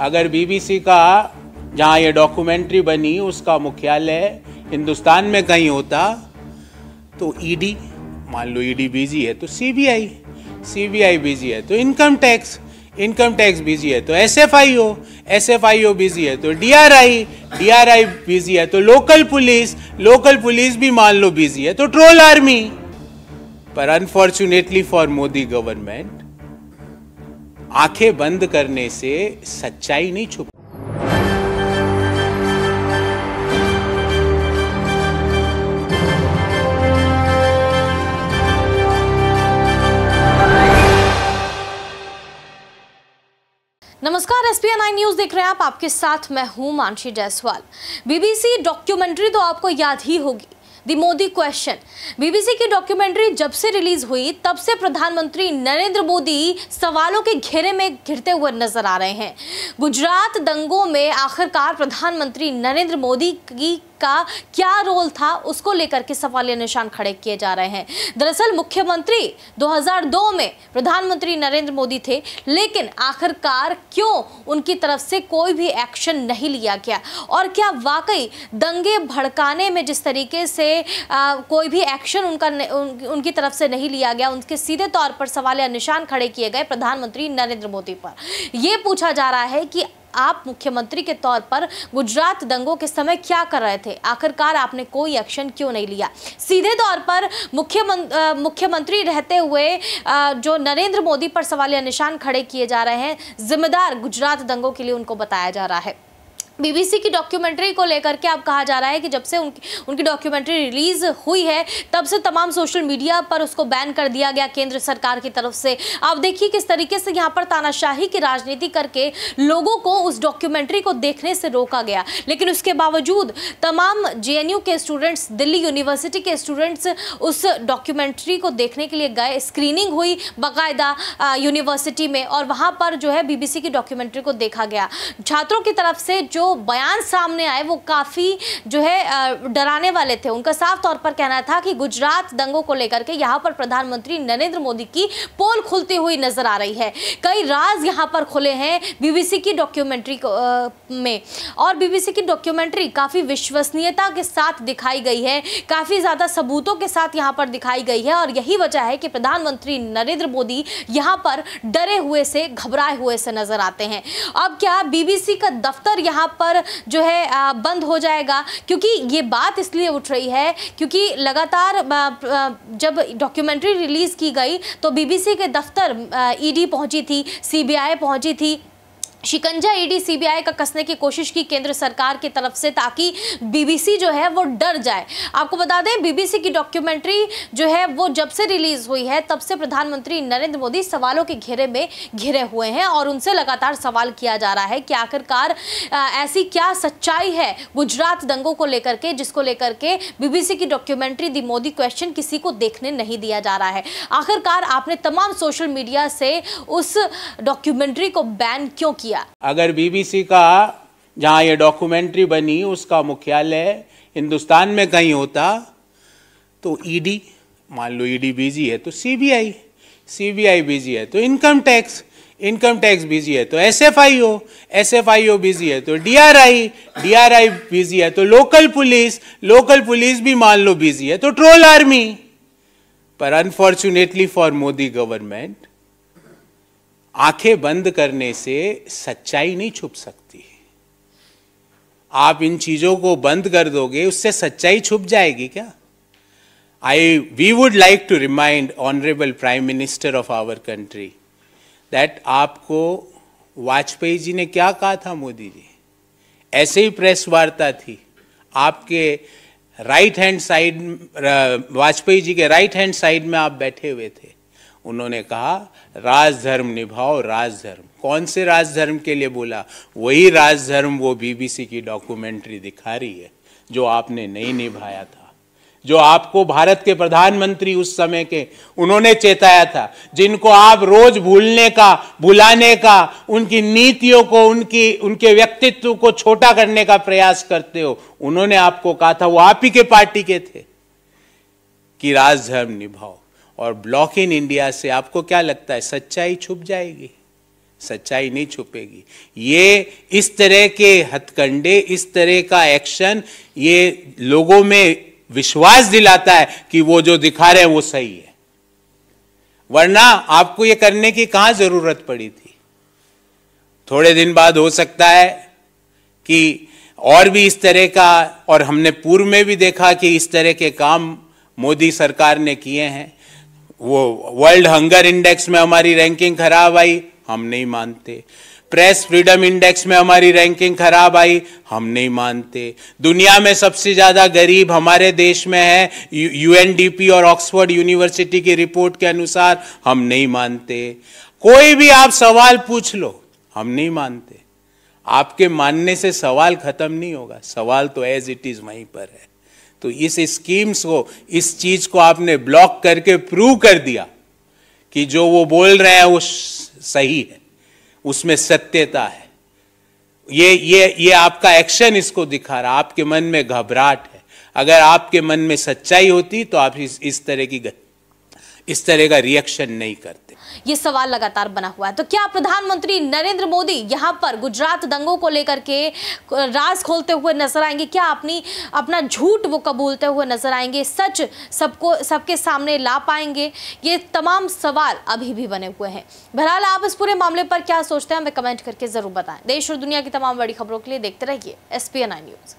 अगर बीबीसी का जहाँ ये डॉक्यूमेंट्री बनी उसका मुख्यालय हिंदुस्तान में कहीं होता तो ईडी e मान लो ईडी e बिजी है तो सीबीआई सीबीआई बिजी है तो income tax income tax busy है तो S F I O S F I O busy है तो D R I D R I busy है तो लोकल पुलिस लोकल पुलिस भी मान लो बिजी है तो ट्रोल आर्मी पर अनफॉर्चुनेटली फॉर मोदी गवर्नमेंट आंखें बंद करने से सच्चाई नहीं छुप नमस्कार एसपीएन आई न्यूज देख रहे हैं आप आपके साथ मैं हूं मानसी जायसवाल बीबीसी डॉक्यूमेंट्री तो आपको याद ही होगी द मोदी क्वेश्चन बीबीसी की डॉक्यूमेंट्री जब से रिलीज हुई तब से प्रधानमंत्री नरेंद्र मोदी सवालों के घेरे में घिरते हुए नजर आ रहे हैं गुजरात दंगों में आखिरकार प्रधानमंत्री नरेंद्र मोदी की का क्या रोल था उसको लेकर के सवाल निशान खड़े किए जा रहे हैं दरअसल मुख्यमंत्री 2002 में प्रधानमंत्री नरेंद्र मोदी थे लेकिन आखिरकार क्यों उनकी तरफ से कोई भी एक्शन नहीं लिया गया और क्या वाकई दंगे भड़काने में जिस तरीके से आ, कोई भी एक्शन उनका न, उन, उनकी तरफ से नहीं लिया गया उनके सीधे तौर पर सवाल या निशान खड़े किए गए प्रधानमंत्री नरेंद्र मोदी पर यह पूछा जा रहा है कि आप मुख्यमंत्री के तौर पर गुजरात दंगों के समय क्या कर रहे थे आखिरकार आपने कोई एक्शन क्यों नहीं लिया सीधे तौर पर मुख्यमंत्री मुख्यमंत्री रहते हुए जो नरेंद्र मोदी पर सवालिया निशान खड़े किए जा रहे हैं जिम्मेदार गुजरात दंगों के लिए उनको बताया जा रहा है बीबीसी की डॉक्यूमेंट्री को लेकर के अब कहा जा रहा है कि जब से उनकी उनकी डॉक्यूमेंट्री रिलीज हुई है तब से तमाम सोशल मीडिया पर उसको बैन कर दिया गया केंद्र सरकार की तरफ से आप देखिए किस तरीके से यहाँ पर तानाशाही की राजनीति करके लोगों को उस डॉक्यूमेंट्री को देखने से रोका गया लेकिन उसके बावजूद तमाम जे के स्टूडेंट्स दिल्ली यूनिवर्सिटी के स्टूडेंट्स उस डॉक्यूमेंट्री को देखने के लिए गए स्क्रीनिंग हुई बाकायदा यूनिवर्सिटी में और वहाँ पर जो है बी की डॉक्यूमेंट्री को देखा गया छात्रों की तरफ से जो बयान सामने आए वो काफ़ी जो है डराने वाले थे उनका साफ तौर पर कहना था कि गुजरात दंगों को लेकर के यहाँ पर प्रधानमंत्री नरेंद्र मोदी की पोल खुलती हुई नजर आ रही है कई राज यहाँ पर खुले हैं बीबीसी की डॉक्यूमेंट्री में और बीबीसी की डॉक्यूमेंट्री काफ़ी विश्वसनीयता के साथ दिखाई गई है काफ़ी ज़्यादा सबूतों के साथ यहाँ पर दिखाई गई है और यही वजह है कि प्रधानमंत्री नरेंद्र मोदी यहाँ पर डरे हुए से घबराए हुए से नजर आते हैं अब क्या बीबीसी का दफ्तर यहाँ पर जो है बंद हो जाएगा क्योंकि ये बात इसलिए उठ रही है क्योंकि लगातार जब डॉक्यूमेंट्री रिलीज़ की गई तो बीबीसी के दफ्तर ईडी e पहुंची थी सीबीआई पहुंची थी शिकंजा ईडी सीबीआई का कसने की कोशिश की केंद्र सरकार की तरफ से ताकि बीबीसी जो है वो डर जाए आपको बता दें बीबीसी की डॉक्यूमेंट्री जो है वो जब से रिलीज हुई है तब से प्रधानमंत्री नरेंद्र मोदी सवालों के घेरे में घिरे हुए हैं और उनसे लगातार सवाल किया जा रहा है कि आखिरकार ऐसी क्या सच्चाई है गुजरात दंगों को लेकर के जिसको लेकर के बीबीसी की डॉक्यूमेंट्री दी मोदी क्वेश्चन किसी को देखने नहीं दिया जा रहा है आखिरकार आपने तमाम सोशल मीडिया से उस डॉक्यूमेंट्री को बैन क्यों किया किया अगर बीबीसी का जहाँ ये डॉक्यूमेंट्री बनी उसका मुख्यालय हिंदुस्तान में कहीं होता तो ईडी मान लो ईडी बिजी है तो सीबीआई सीबीआई बिजी है तो income tax income tax busy है तो S F I O S F I O busy है तो D R I D R I busy है तो लोकल पुलिस लोकल पुलिस भी मान लो बिजी है तो ट्रोल आर्मी पर अनफॉर्चुनेटली फॉर मोदी गवर्नमेंट आंखें बंद करने से सच्चाई नहीं छुप सकती आप इन चीज़ों को बंद कर दोगे उससे सच्चाई छुप जाएगी क्या I we would like to remind honourable prime minister of our country that आपको वाजपेयी जी ने क्या कहा था मोदी जी ऐसे ही प्रेस वार्ता थी आपके right hand side Vajpayee ji के राइट हैंड साइड में आप बैठे हुए थे उन्होंने कहा राजधर्म निभाओ राजधर्म कौन से राजधर्म के लिए बोला वही राजधर्म वो बीबीसी की डॉक्यूमेंट्री दिखा रही है जो आपने नहीं निभाया था जो आपको भारत के प्रधानमंत्री उस समय के उन्होंने चेताया था जिनको आप रोज भूलने का भुलाने का उनकी नीतियों को उनकी उनके व्यक्तित्व को छोटा करने का प्रयास करते हो उन्होंने आपको कहा था वो आप ही के पार्टी के थे कि राजधर्म निभाओ और ब्लॉक इन इंडिया से आपको क्या लगता है सच्चाई छुप जाएगी सच्चाई नहीं छुपेगी ये इस तरह के हथकंडे इस तरह का एक्शन ये लोगों में विश्वास दिलाता है कि वो जो दिखा रहे हैं वो सही है वरना आपको ये करने की कहां ज़रूरत पड़ी थी थोड़े दिन बाद हो सकता है कि और भी इस तरह का और हमने पूर्व में भी देखा कि इस तरह के काम मोदी सरकार ने किए हैं वो वर्ल्ड हंगर इंडेक्स में हमारी रैंकिंग खराब आई हम नहीं मानते प्रेस फ्रीडम इंडेक्स में हमारी रैंकिंग खराब आई हम नहीं मानते दुनिया में सबसे ज़्यादा गरीब हमारे देश में है यूएनडीपी और ऑक्सफोर्ड यूनिवर्सिटी की रिपोर्ट के अनुसार हम नहीं मानते कोई भी आप सवाल पूछ लो हम नहीं मानते आपके मानने से सवाल खत्म नहीं होगा सवाल तो एज इट इज वहीं पर है तो इस स्कीम्स को इस चीज़ को आपने ब्लॉक करके प्रूव कर दिया कि जो वो बोल रहे हैं वो सही है उसमें सत्यता है ये ये ये आपका एक्शन इसको दिखा रहा आपके मन में घबराहट है अगर आपके मन में सच्चाई होती तो आप इस, इस तरह की गति इस तरह का रिएक्शन नहीं करते ये सवाल लगातार बना हुआ है तो क्या प्रधानमंत्री नरेंद्र मोदी यहाँ पर गुजरात दंगों को लेकर के राज खोलते हुए नजर आएंगे क्या अपनी अपना झूठ वो कबूलते हुए नजर आएंगे सच सबको सबके सामने ला पाएंगे ये तमाम सवाल अभी भी बने हुए हैं बहरहाल आप इस पूरे मामले पर क्या सोचते हैं हमें कमेंट करके जरूर बताएं देश और दुनिया की तमाम बड़ी खबरों के लिए देखते रहिए एस पी न्यूज़